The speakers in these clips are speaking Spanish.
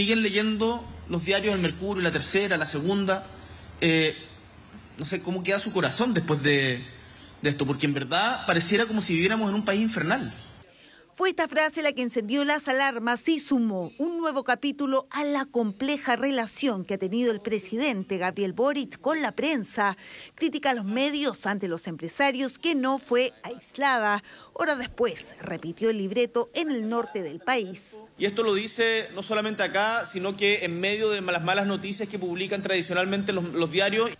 siguen leyendo los diarios El Mercurio, La Tercera, La Segunda. Eh, no sé cómo queda su corazón después de esto, porque en verdad pareciera como si viviéramos en un país infernal. Fue esta frase la que encendió las alarmas y sumó un nuevo capítulo a la compleja relación que ha tenido el presidente Gabriel Boric con la prensa. Critica a los medios ante los empresarios que no fue aislada. Hora después repitió el libreto en el norte del país. Y esto lo dice no solamente acá, sino que en medio de las malas noticias que publican tradicionalmente los diarios.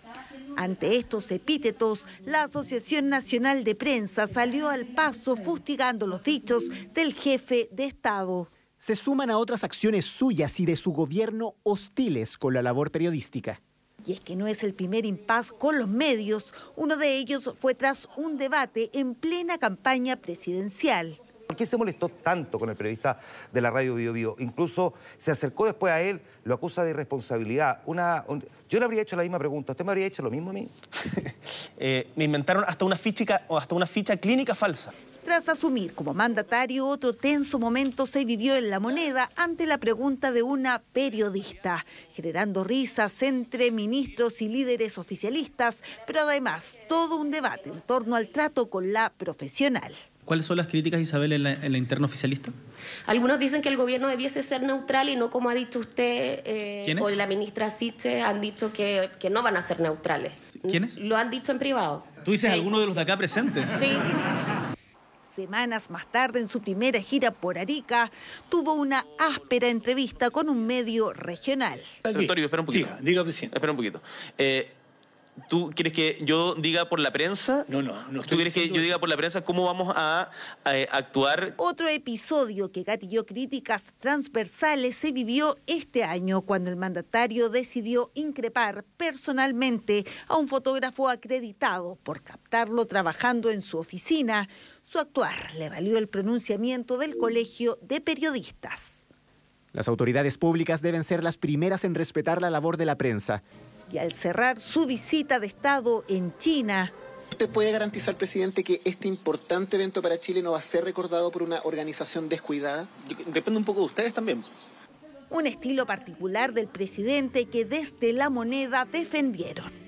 Ante estos epítetos, la Asociación Nacional de Prensa salió al paso fustigando los dichos del jefe de Estado. Se suman a otras acciones suyas y de su gobierno hostiles con la labor periodística. Y es que no es el primer impas con los medios. Uno de ellos fue tras un debate en plena campaña presidencial. ¿Por qué se molestó tanto con el periodista de la radio Bio Bio? Incluso se acercó después a él, lo acusa de irresponsabilidad. Una, Yo le habría hecho la misma pregunta. ¿Usted me habría hecho lo mismo a mí? Eh, me inventaron hasta una, hasta una ficha clínica falsa. Tras asumir como mandatario, otro tenso momento se vivió en la moneda ante la pregunta de una periodista, generando risas entre ministros y líderes oficialistas, pero además todo un debate en torno al trato con la profesional. ¿Cuáles son las críticas, Isabel, en la, interno interna oficialista? Algunos dicen que el gobierno debiese ser neutral y no como ha dicho usted eh, o la ministra Sitche han dicho que, no van a ser neutrales. ¿Quiénes? Lo han dicho en privado. ¿Tú dices alguno de los de acá presentes? Sí. Semanas más tarde, en su primera gira por Arica, tuvo una áspera entrevista con un medio regional. Antonio, espera un poquito. Diga, diga presidente. Espera un poquito. Eh, ¿Tú quieres que yo diga por la prensa? No, no, no. ¿Tú quieres que yo diga por la prensa cómo vamos a, a eh, actuar? Otro episodio que gatilló críticas transversales se vivió este año cuando el mandatario decidió increpar personalmente a un fotógrafo acreditado por captarlo trabajando en su oficina. Su actuar le valió el pronunciamiento del Colegio de Periodistas. Las autoridades públicas deben ser las primeras en respetar la labor de la prensa y al cerrar su visita de Estado en China. ¿Usted puede garantizar, presidente, que este importante evento para Chile no va a ser recordado por una organización descuidada? Depende un poco de ustedes también. Un estilo particular del presidente que desde la moneda defendieron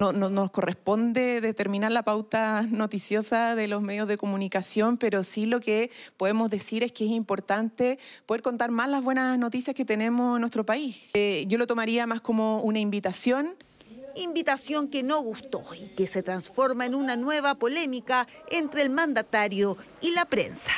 no, nos corresponde determinar la pauta noticiosa de los medios de comunicación, pero sí lo que podemos decir es que es importante poder contar más las buenas noticias que tenemos en nuestro país. Eh, yo lo tomaría más como una invitación invitación que no gustó y que se transforma en una nueva polémica entre el mandatario y la prensa.